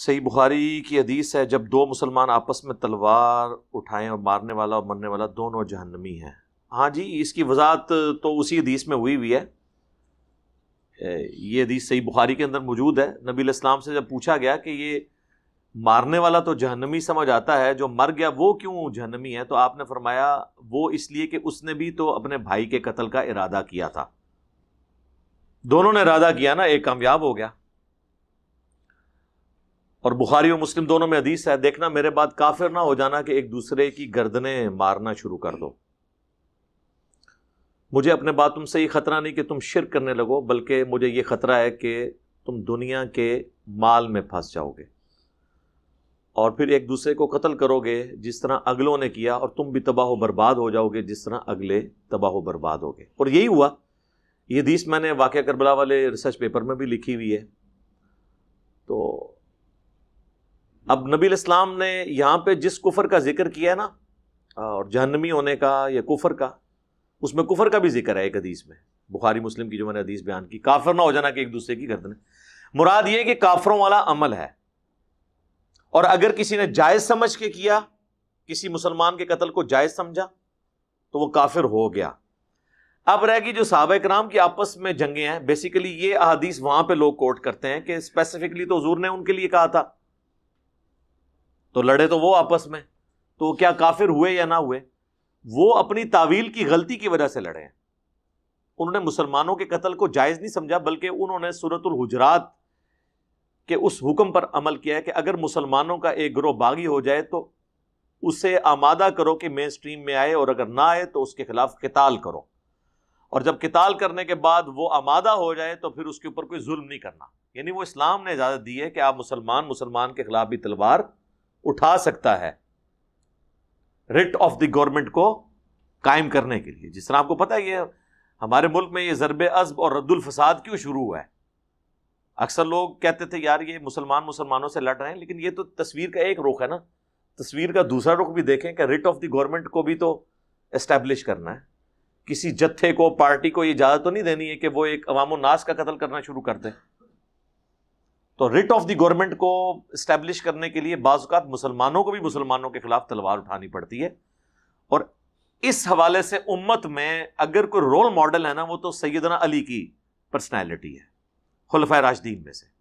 सही बुखारी की हदीस है जब दो मुसलमान आपस में तलवार उठाएं और मारने वाला और मरने वाला दोनों जहनमी हैं हाँ जी इसकी वजाहत तो उसी हदीस में हुई हुई है ये हदीस सही बुखारी के अंदर मौजूद है नबी इस्लाम से जब पूछा गया कि ये मारने वाला तो जहनमी समझ आता है जो मर गया वो क्यों जहनमी है तो आपने फरमाया वो इसलिए कि उसने भी तो अपने भाई के कत्ल का इरादा किया था दोनों ने इरादा किया ना एक कामयाब हो गया और बुखारी और मुस्लिम दोनों में हदीस है देखना मेरे बाद काफिर ना हो जाना कि एक दूसरे की गर्दने मारना शुरू कर दो मुझे अपने बात तुमसे ये ख़तरा नहीं कि तुम शिर करने लगो बल्कि मुझे ये ख़तरा है कि तुम दुनिया के माल में फंस जाओगे और फिर एक दूसरे को कत्ल करोगे जिस तरह अगलों ने किया और तुम भी तबाह बर्बाद हो जाओगे जिस तरह अगले तबाह बर्बाद हो गए और यही हुआ ये हदीस मैंने वाक़ करबला वाले रिसर्च पेपर में भी लिखी हुई है तो अब नबी इस्लाम ने यहाँ पे जिस कुफर का जिक्र किया है ना और जहनमी होने का या कुफर का उसमें कुफर का भी जिक्र है एक हदीस में बुखारी मुस्लिम की जो मैंने हदीस बयान की काफर ना हो जाना कि एक दूसरे की गर्दन मुराद ये कि काफरों वाला अमल है और अगर किसी ने जायज़ समझ के किया किसी मुसलमान के कत्ल को जायज़ समझा तो वह काफिर हो गया अब रहेगी जो साहब कराम की आपस में जंगे हैं बेसिकली ये अदीस वहाँ पर लोग कोट करते हैं कि स्पेसिफिकली तो हजूर ने उनके लिए कहा था तो लड़े तो वो आपस में तो क्या काफिर हुए या ना हुए वो अपनी तावील की गलती की वजह से लड़े हैं उन्होंने मुसलमानों के कत्ल को जायज़ नहीं समझा बल्कि उन्होंने सूरत हजरात के उस हुक्म पर अमल किया है कि अगर मुसलमानों का एक ग्रोह बागी हो जाए तो उसे आमादा करो कि मेन स्ट्रीम में आए और अगर ना आए तो उसके खिलाफ किताल करो और जब किताल करने के बाद वो आमादा हो जाए तो फिर उसके ऊपर कोई जुल्म नहीं करना यानी वो इस्लाम ने इजाज़त दी है कि आप मुसलमान मुसलमान के खिलाफ भी तलवार उठा सकता है रिट ऑफ द गवर्नमेंट को कायम करने के लिए जिस तरह आपको पता है ये हमारे मुल्क में ये ज़रब अजब और रद्दुल फसाद क्यों शुरू हुआ है अक्सर लोग कहते थे यार ये मुसलमान मुसलमानों से लड़ रहे हैं लेकिन ये तो तस्वीर का एक रुख है ना तस्वीर का दूसरा रुख भी देखें कि रिट ऑफ द गवर्नमेंट को भी तो इस्टेब्लिश करना है किसी जत्थे को पार्टी को ये इजाज़त तो नहीं देनी है कि वो एक अवाम नाश का कतल करना शुरू कर दे तो रिट ऑफ द गवर्नमेंट को इस्टेब्लिश करने के लिए बाज़ात मुसलमानों को भी मुसलमानों के खिलाफ तलवार उठानी पड़ती है और इस हवाले से उम्मत में अगर कोई रोल मॉडल है ना वो तो सैदना अली की पर्सनैलिटी है खुलफा राशदीन में से